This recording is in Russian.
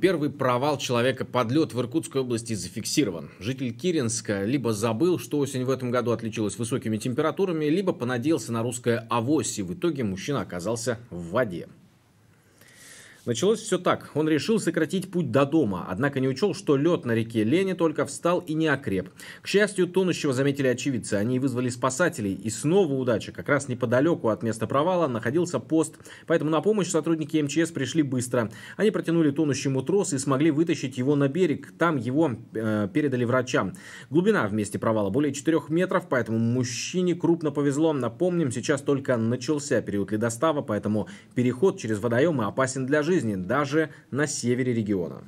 Первый провал человека под лед в Иркутской области зафиксирован. Житель Киренска либо забыл, что осень в этом году отличилась высокими температурами, либо понадеялся на русское авось, и в итоге мужчина оказался в воде. Началось все так. Он решил сократить путь до дома, однако не учел, что лед на реке Лени только встал и не окреп. К счастью, тонущего заметили очевидцы. Они вызвали спасателей. И снова удача. Как раз неподалеку от места провала находился пост. Поэтому на помощь сотрудники МЧС пришли быстро. Они протянули тонущему трос и смогли вытащить его на берег. Там его э, передали врачам. Глубина в месте провала более 4 метров, поэтому мужчине крупно повезло. Напомним, сейчас только начался период ледостава, поэтому переход через водоемы опасен для жизни жизни даже на севере региона.